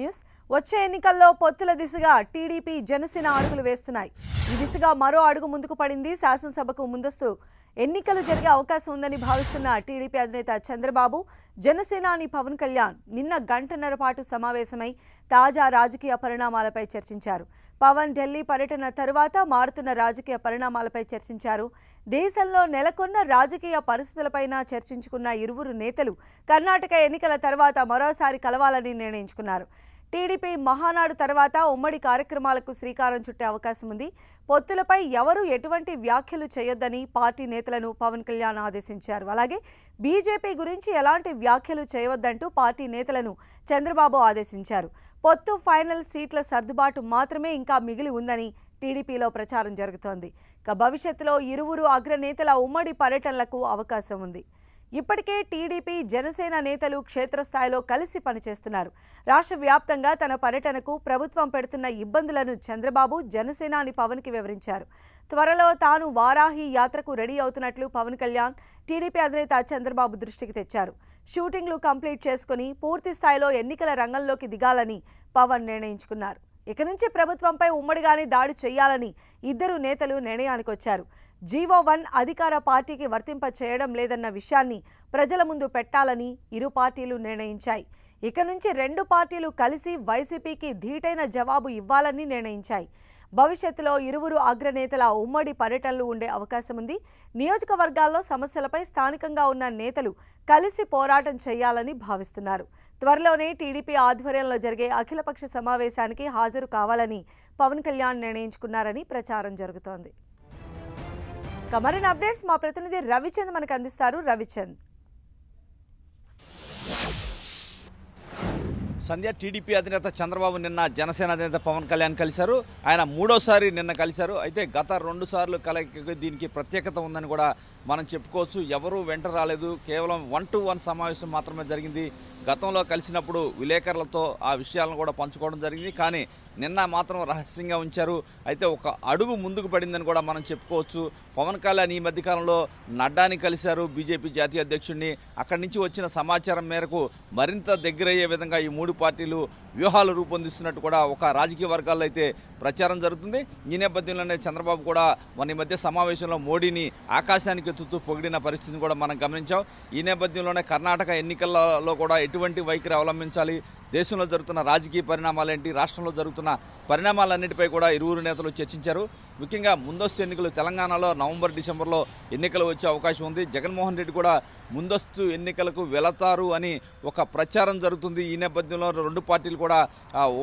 news వచ్చే ఎన్నికల్లో పొత్తుల దిశగా టీడీపీ జనసేన అడుగులు వేస్తున్నాయి ఈ దిశగా మరో అడుగు ముందుకు పడింది శాసనసభకు ముందస్తు ఎన్నికలు జరిగే అవకాశం ఉందని భావిస్తున్న టీడీపీ అధినేత చంద్రబాబు జనసేనాని పవన్ కళ్యాణ్ నిన్న గంటన్నర పాటు సమావేశమై తాజా రాజకీయ పరిణామాలపై చర్చించారు పవన్ ఢిల్లీ పర్యటన తరువాత మారుతున్న రాజకీయ పరిణామాలపై చర్చించారు దేశంలో నెలకొన్న రాజకీయ పరిస్థితులపైన చర్చించుకున్న ఇరువురు నేతలు కర్ణాటక ఎన్నికల తర్వాత మరోసారి కలవాలని నిర్ణయించుకున్నారు టీడీపీ మహానాడు తర్వాత ఉమ్మడి కార్యక్రమాలకు శ్రీకారం చుట్టే అవకాశం ఉంది పొత్తులపై ఎవరూ ఎటువంటి వ్యాఖ్యలు చేయొద్దని పార్టీ నేతలను పవన్ కళ్యాణ్ ఆదేశించారు అలాగే బీజేపీ గురించి ఎలాంటి వ్యాఖ్యలు చేయవద్దంటూ పార్టీ నేతలను చంద్రబాబు ఆదేశించారు పొత్తు ఫైనల్ సీట్ల సర్దుబాటు మాత్రమే ఇంకా మిగిలి ఉందని టీడీపీలో ప్రచారం జరుగుతోంది ఇక భవిష్యత్తులో ఇరువురు అగ్రనేతల ఉమ్మడి పర్యటనలకు అవకాశం ఉంది ఇప్పటికే టీడీపీ జనసేన నేతలు క్షేత్రస్థాయిలో కలిసి పనిచేస్తున్నారు రాష్ట్ర వ్యాప్తంగా తన పర్యటనకు ప్రభుత్వం పెడుతున్న ఇబ్బందులను చంద్రబాబు జనసేనాని పవన్కి వివరించారు త్వరలో తాను వారాహి యాత్రకు రెడీ అవుతున్నట్లు పవన్ కళ్యాణ్ టీడీపీ అధినేత చంద్రబాబు దృష్టికి తెచ్చారు షూటింగ్లు కంప్లీట్ చేసుకుని పూర్తి స్థాయిలో ఎన్నికల రంగంలోకి దిగాలని పవన్ నిర్ణయించుకున్నారు ఇక నుంచి ప్రభుత్వంపై ఉమ్మడిగానే దాడి చేయాలని ఇద్దరు నేతలు నిర్ణయానికి వచ్చారు జీవో వన్ అధికార పార్టీకి వర్తింప చేయడం లేదన్న విషయాన్ని ప్రజల ముందు పెట్టాలని ఇరు పార్టీలు నిర్ణయించాయి ఇక నుంచి రెండు పార్టీలు కలిసి వైసీపీకి ధీటైన జవాబు ఇవ్వాలని నిర్ణయించాయి భవిష్యత్తులో ఇరువురు అగ్రనేతల ఉమ్మడి పర్యటనలు ఉండే అవకాశం ఉంది నియోజకవర్గాల్లో సమస్యలపై స్థానికంగా ఉన్న నేతలు కలిసి పోరాటం చేయాలని భావిస్తున్నారు త్వరలోనే టీడీపీ ఆధ్వర్యంలో జరిగే అఖిలపక్ష సమావేశానికి హాజరు కావాలని పవన్ కళ్యాణ్ నిర్ణయించుకున్నారని ప్రచారం జరుగుతోంది మరిన్ని అప్డేట్స్ మా ప్రతినిధి రవిచంద్ మనకు అందిస్తారు రవిచంద్ సంధ్య టీడీపీ అధినేత చంద్రబాబు నిన్న జనసేన అధినేత పవన్ కళ్యాణ్ కలిశారు ఆయన మూడోసారి నిన్న కలిశారు అయితే గత రెండు సార్లు కలిగి దీనికి ప్రత్యేకత ఉందని కూడా మనం చెప్పుకోవచ్చు ఎవరూ వెంట రాలేదు కేవలం వన్ టు వన్ సమావేశం మాత్రమే జరిగింది గతంలో కలిసినప్పుడు విలేకరులతో ఆ విషయాలను కూడా పంచుకోవడం జరిగింది కానీ నిన్న మాత్రం రహస్యంగా ఉంచారు అయితే ఒక అడుగు ముందుకు పడిందని కూడా మనం చెప్పుకోవచ్చు పవన్ కళ్యాణ్ ఈ మధ్యకాలంలో నడ్డాని కలిశారు బీజేపీ జాతీయ అధ్యక్షుడిని అక్కడి నుంచి వచ్చిన సమాచారం మేరకు మరింత దగ్గరయ్యే విధంగా ఈ మూడు పార్టీలు వ్యూహాలు రూపొందిస్తున్నట్టు కూడా ఒక రాజకీయ వర్గాల్లో అయితే ప్రచారం జరుగుతుంది ఈ నేపథ్యంలోనే చంద్రబాబు కూడా మన ఈ మధ్య సమావేశంలో మోడీని ఆకాశానికి ఎత్తుతూ పొగిడిన పరిస్థితిని కూడా మనం గమనించాం ఈ నేపథ్యంలోనే కర్ణాటక ఎన్నికలలో కూడా ఎటువంటి వైఖరి అవలంబించాలి దేశంలో జరుగుతున్న రాజకీయ పరిణామాలేంటి రాష్ట్రంలో జరుగుతున్న పరిణామాలన్నింటిపై కూడా ఇరువురు నేతలు చర్చించారు ముఖ్యంగా ముందస్తు ఎన్నికలు తెలంగాణలో నవంబర్ డిసెంబర్లో ఎన్నికలు వచ్చే అవకాశం ఉంది జగన్మోహన్ రెడ్డి కూడా ముందస్తు ఎన్నికలకు వెళతారు అని ఒక ప్రచారం జరుగుతుంది ఈ నేపథ్యంలో రెండు పార్టీలు కూడా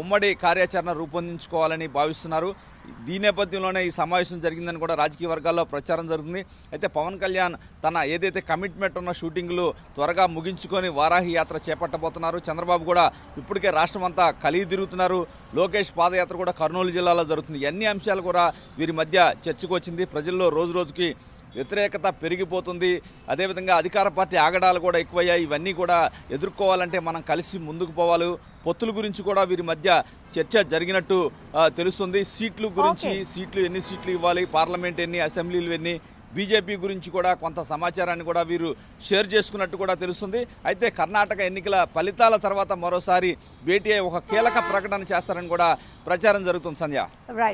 ఉమ్మడి కార్యాచరణ రూపొందించుకోవాలని భావిస్తున్నారు ఈ నేపథ్యంలోనే ఈ సమావేశం జరిగిందని కూడా రాజకీయ వర్గాల్లో ప్రచారం జరుగుతుంది అయితే పవన్ కళ్యాణ్ తన ఏదైతే కమిట్మెంట్ ఉన్న షూటింగ్లు త్వరగా ముగించుకొని వారాహి యాత్ర చేపట్టబోతున్నారు చంద్రబాబు కూడా ఇప్పటికే రాష్ట్రం అంతా కలిగి తిరుగుతున్నారు లోకేష్ పాదయాత్ర కూడా కర్నూలు జిల్లాలో జరుగుతుంది అన్ని అంశాలు కూడా వీరి మధ్య చర్చకు వచ్చింది ప్రజల్లో రోజు రోజుకి వ్యతిరేకత పెరిగిపోతుంది అదేవిధంగా అధికార పార్టీ ఆగడాలు కూడా ఎక్కువయ్యాయి ఇవన్నీ కూడా ఎదుర్కోవాలంటే మనం కలిసి ముందుకు పోవాలి పొత్తుల గురించి కూడా వీరి మధ్య చర్చ జరిగినట్టు తెలుస్తుంది సీట్లు గురించి సీట్లు ఎన్ని సీట్లు ఇవ్వాలి పార్లమెంట్ ఎన్ని అసెంబ్లీలు ఎన్ని బీజేపీ గురించి కూడా కొంత సమాచారాన్ని కూడా వీరు షేర్ చేసుకున్నట్టు కూడా తెలుస్తుంది అయితే కర్ణాటక ఎన్నికల ఫలితాల తర్వాత మరోసారి భేటీ ఒక కీలక ప్రకటన చేస్తారని కూడా ప్రచారం జరుగుతుంది సంధ్య